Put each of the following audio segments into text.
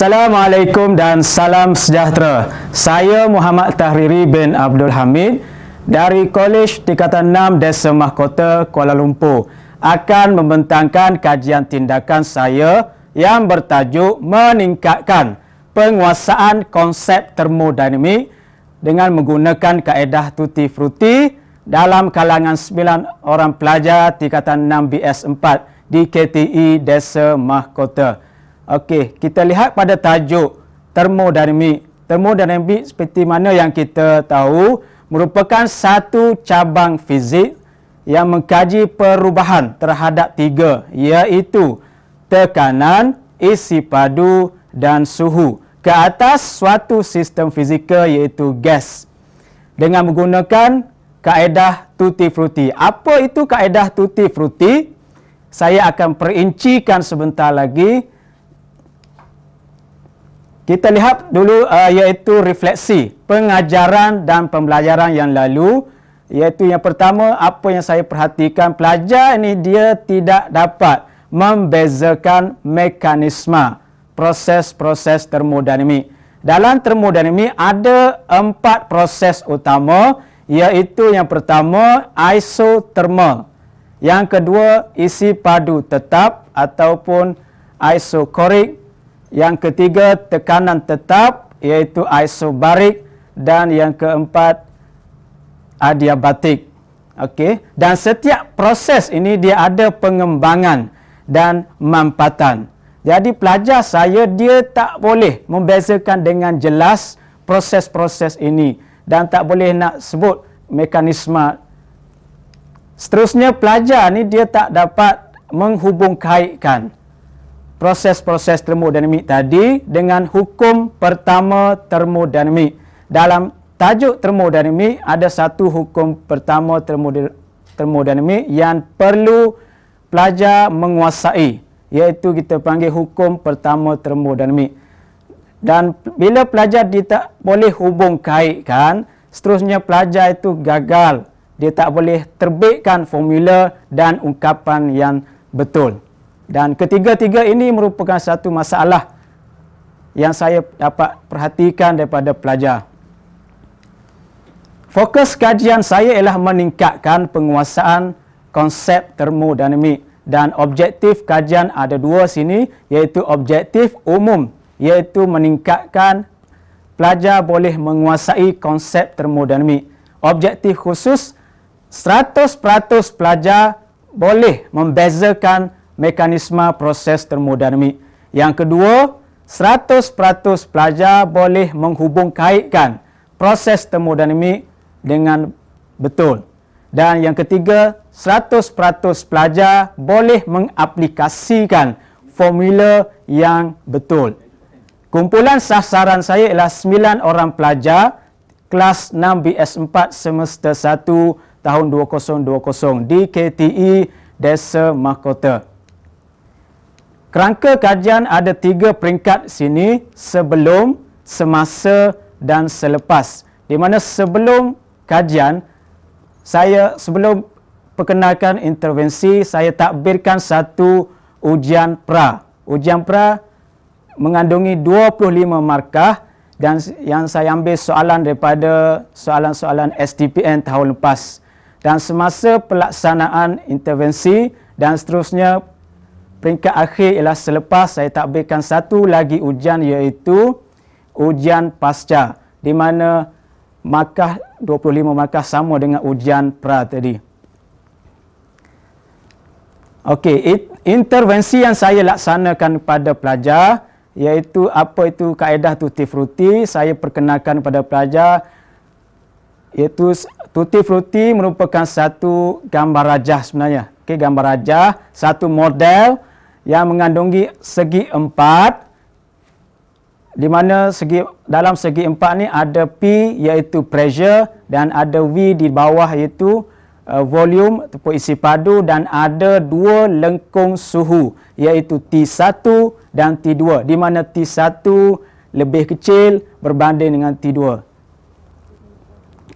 Assalamualaikum dan salam sejahtera. Saya Muhammad Tahriri bin Abdul Hamid dari Kolej Tingkatan 6 Desa Mahkota Kuala Lumpur akan membentangkan kajian tindakan saya yang bertajuk meningkatkan penguasaan konsep termodinamik dengan menggunakan kaedah tuti fruti dalam kalangan 9 orang pelajar Tingkatan 6 BS4 di KTI e Desa Mahkota. Okey, kita lihat pada tajuk termodinamik. Termodinamik seperti mana yang kita tahu merupakan satu cabang fizik yang mengkaji perubahan terhadap tiga iaitu tekanan, isi padu dan suhu ke atas suatu sistem fizikal iaitu gas dengan menggunakan kaedah tuti fruti. Apa itu kaedah tuti fruti? Saya akan perincikan sebentar lagi. Kita lihat dulu uh, iaitu refleksi pengajaran dan pembelajaran yang lalu. Iaitu yang pertama, apa yang saya perhatikan, pelajar ini dia tidak dapat membezakan mekanisme proses-proses termodinamik. Dalam termodinamik ada empat proses utama iaitu yang pertama isotermal, yang kedua isi padu tetap ataupun isochoric, yang ketiga, tekanan tetap iaitu isobarik dan yang keempat adiabatik. Okey, dan setiap proses ini dia ada pengembangan dan mampatan. Jadi pelajar saya dia tak boleh membezakan dengan jelas proses-proses ini dan tak boleh nak sebut mekanisme. Seterusnya pelajar ni dia tak dapat menghubungkaitkan proses-proses termodinamik tadi dengan hukum pertama termodinamik. Dalam tajuk termodinamik ada satu hukum pertama termodinamik yang perlu pelajar menguasai iaitu kita panggil hukum pertama termodinamik. Dan bila pelajar dia tak boleh hubung kaitkan, seterusnya pelajar itu gagal. Dia tak boleh terbitkan formula dan ungkapan yang betul. Dan ketiga-tiga ini merupakan satu masalah yang saya dapat perhatikan daripada pelajar. Fokus kajian saya ialah meningkatkan penguasaan konsep termodinamik dan objektif kajian ada dua sini iaitu objektif umum iaitu meningkatkan pelajar boleh menguasai konsep termodinamik. Objektif khusus 100% pelajar boleh membezakan mekanisme proses termodinamik. Yang kedua, 100% pelajar boleh menghubungkaitkan proses termodinamik dengan betul. Dan yang ketiga, 100% pelajar boleh mengaplikasikan formula yang betul. Kumpulan sasaran saya ialah 9 orang pelajar kelas 6 BS4 semester 1 tahun 2020 di KTE Desa Mahkota. Kerangka kajian ada tiga peringkat sini sebelum, semasa dan selepas. Di mana sebelum kajian, saya sebelum perkenalkan intervensi, saya takbirkan satu ujian pra. Ujian pra mengandungi 25 markah dan yang saya ambil soalan daripada soalan-soalan STPN tahun lepas. Dan semasa pelaksanaan intervensi dan seterusnya Peringkat akhir ialah selepas saya takbirkan satu lagi ujian iaitu ujian pasca di mana markah 25 markah sama dengan ujian pra tadi. Okey, intervensi yang saya laksanakan kepada pelajar iaitu apa itu kaedah tuti fruti. saya perkenalkan kepada pelajar iaitu tuti fruti merupakan satu gambar rajah sebenarnya. Okey, gambar rajah, satu model yang mengandungi segi empat di mana segi dalam segi empat ni ada P iaitu pressure dan ada V di bawah iaitu uh, volume ataupun isi padu dan ada dua lengkung suhu iaitu T1 dan T2 di mana T1 lebih kecil berbanding dengan T2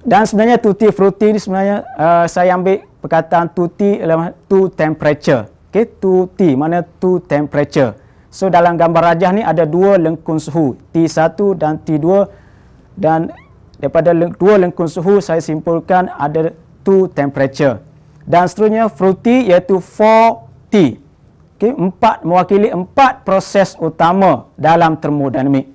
dan sebenarnya tuti frutti ni sebenarnya uh, saya ambil perkataan tuti ialah to temperature okay, 2T mana 2 temperature. So dalam gambar rajah ni ada dua lengkung suhu, T1 dan T2 dan daripada leng dua lengkung suhu saya simpulkan ada 2 temperature. Dan seterusnya fruity iaitu 4T. okay empat mewakili empat proses utama dalam termodinamik.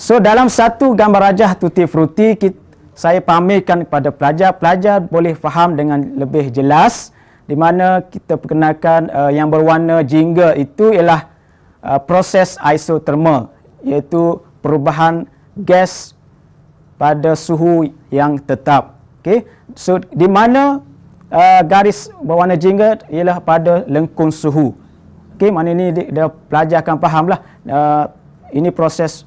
So dalam satu gambar rajah tutti fruity kita saya pamerkan kepada pelajar. Pelajar boleh faham dengan lebih jelas di mana kita perkenalkan uh, yang berwarna jingga itu ialah uh, proses isotermal iaitu perubahan gas pada suhu yang tetap. Okay. So, di mana uh, garis berwarna jingga ialah pada lengkung suhu. Okay, mana ini dia pelajar akan fahamlah. Uh, ini proses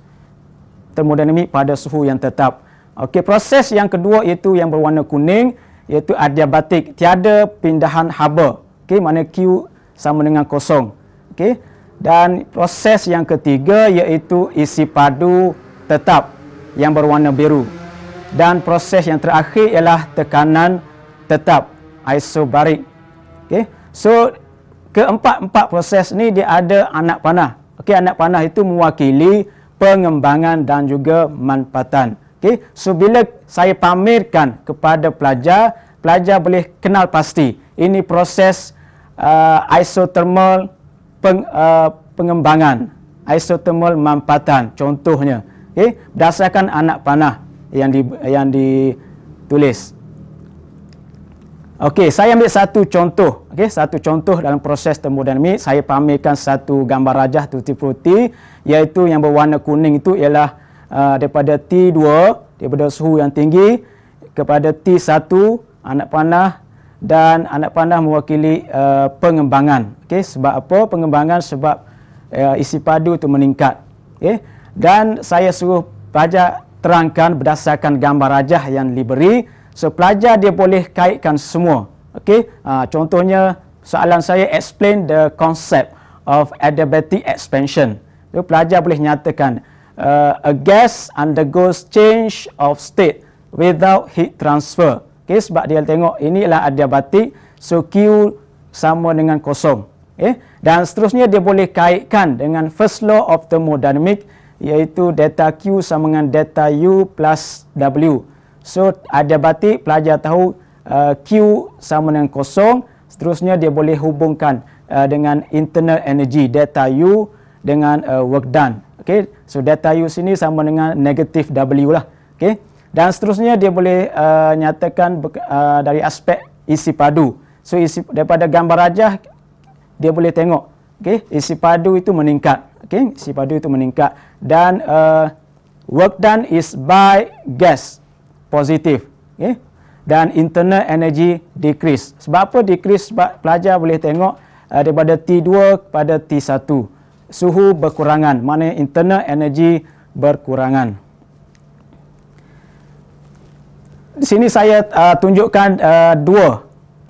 termodinamik pada suhu yang tetap. Okey, proses yang kedua iaitu yang berwarna kuning iaitu adiabatik, tiada pindahan haba. Okey, mana Q sama dengan kosong. Okey. Dan proses yang ketiga iaitu isi padu tetap yang berwarna biru. Dan proses yang terakhir ialah tekanan tetap isobarik. Okey. So keempat-empat proses ni dia ada anak panah. Okey, anak panah itu mewakili pengembangan dan juga manfaatan. Okey, so bila saya pamerkan kepada pelajar, pelajar boleh kenal pasti ini proses uh, isothermal peng, uh, pengembangan, isothermal mampatan contohnya. Okey, berdasarkan anak panah yang di yang ditulis. Okey, saya ambil satu contoh. Okey, satu contoh dalam proses termodinamik, saya pamerkan satu gambar rajah tuti frutti iaitu yang berwarna kuning itu ialah Ah, daripada T2 daripada suhu yang tinggi kepada T1 anak panah dan anak panah mewakili uh, pengembangan okey sebab apa pengembangan sebab uh, isi padu itu meningkat okey dan saya suruh pelajar terangkan berdasarkan gambar rajah yang diberi so pelajar dia boleh kaitkan semua okey uh, contohnya soalan saya explain the concept of adiabatic expansion so, pelajar boleh nyatakan uh, a gas undergoes change of state without heat transfer. Okay, sebab dia tengok inilah adiabatik. So Q sama dengan kosong. Okay. Dan seterusnya dia boleh kaitkan dengan first law of thermodynamic iaitu delta Q sama dengan delta U plus W. So adiabatik pelajar tahu uh, Q sama dengan kosong. Seterusnya dia boleh hubungkan uh, dengan internal energy delta U dengan uh, work done. Okey, so data U sini sama dengan negatif W lah. Okey, dan seterusnya dia boleh uh, nyatakan uh, dari aspek isi padu. So isi daripada gambar rajah dia boleh tengok. Okey, isi padu itu meningkat. Okey, isi padu itu meningkat dan uh, work done is by gas positif. Okey, dan internal energy decrease. Sebab apa decrease? Sebab pelajar boleh tengok uh, daripada T2 kepada T1 suhu berkurangan, maknanya internal energy berkurangan. Di sini saya uh, tunjukkan uh, dua,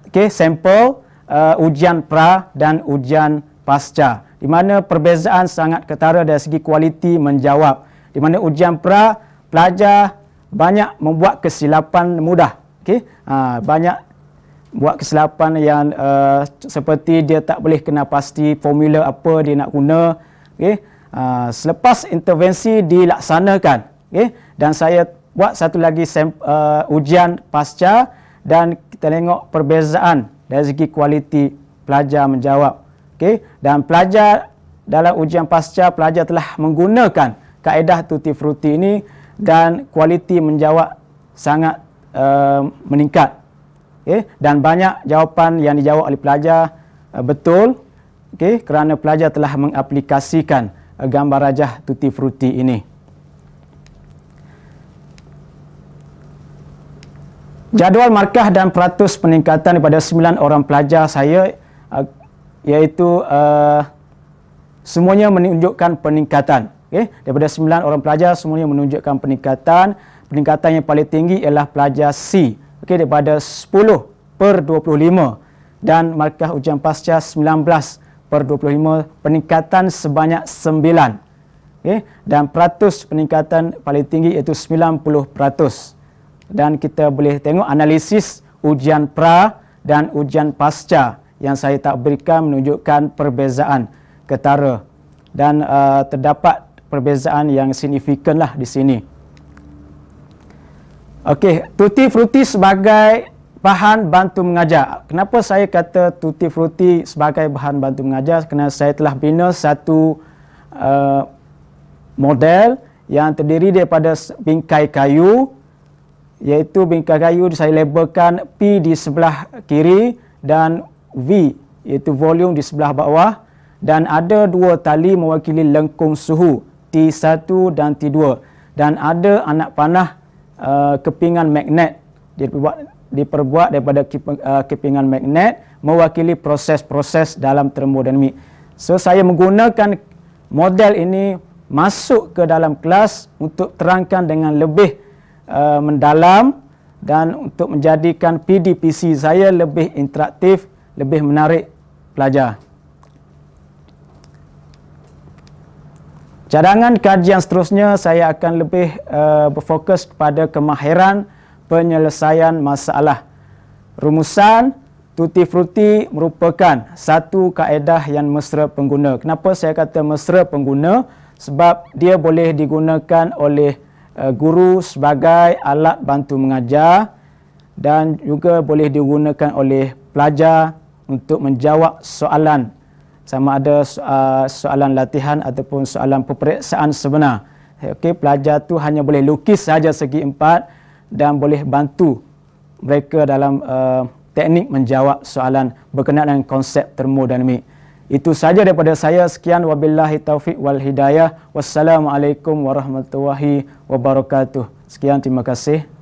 okay, sampel uh, ujian pra dan ujian pasca, di mana perbezaan sangat ketara dari segi kualiti menjawab. Di mana ujian pra, pelajar banyak membuat kesilapan mudah, okay, uh, banyak buat kesilapan yang uh, seperti dia tak boleh kena pasti formula apa dia nak guna okey uh, selepas intervensi dilaksanakan okey dan saya buat satu lagi sem- uh, ujian pasca dan kita tengok perbezaan dari segi kualiti pelajar menjawab okey dan pelajar dalam ujian pasca pelajar telah menggunakan kaedah tuti fruti ini dan kualiti menjawab sangat uh, meningkat okay? dan banyak jawapan yang dijawab oleh pelajar uh, betul okay? kerana pelajar telah mengaplikasikan uh, gambar rajah tuti fruti ini Jadual markah dan peratus peningkatan daripada 9 orang pelajar saya uh, iaitu uh, semuanya menunjukkan peningkatan. Okay? Daripada 9 orang pelajar semuanya menunjukkan peningkatan. Peningkatan yang paling tinggi ialah pelajar C okay, daripada 10 per 25 dan markah ujian pasca 19 per 25 peningkatan sebanyak 9 okay, dan peratus peningkatan paling tinggi iaitu 90% dan kita boleh tengok analisis ujian pra dan ujian pasca yang saya tak berikan menunjukkan perbezaan ketara dan uh, terdapat perbezaan yang signifikan lah di sini. Okey, tuti fruti sebagai bahan bantu mengajar. Kenapa saya kata tuti fruti sebagai bahan bantu mengajar? Kerana saya telah bina satu uh, model yang terdiri daripada bingkai kayu iaitu bingkai kayu saya labelkan P di sebelah kiri dan V iaitu volume di sebelah bawah dan ada dua tali mewakili lengkung suhu T1 dan T2 dan ada anak panah Uh, kepingan magnet dibuat diperbuat daripada uh, kepingan magnet mewakili proses-proses dalam termodinamik. So saya menggunakan model ini masuk ke dalam kelas untuk terangkan dengan lebih uh, mendalam dan untuk menjadikan PDPC saya lebih interaktif, lebih menarik pelajar. Cadangan kajian seterusnya saya akan lebih uh, berfokus kepada kemahiran penyelesaian masalah. Rumusan tuti fruti merupakan satu kaedah yang mesra pengguna. Kenapa saya kata mesra pengguna? Sebab dia boleh digunakan oleh uh, guru sebagai alat bantu mengajar dan juga boleh digunakan oleh pelajar untuk menjawab soalan sama ada uh, soalan latihan ataupun soalan peperiksaan sebenar. Eh, okey, pelajar tu hanya boleh lukis saja segi empat dan boleh bantu mereka dalam uh, teknik menjawab soalan berkenaan dengan konsep termodinamik. Itu saja daripada saya. Sekian wabillahi taufik wal hidayah. Wassalamualaikum warahmatullahi wabarakatuh. Sekian terima kasih.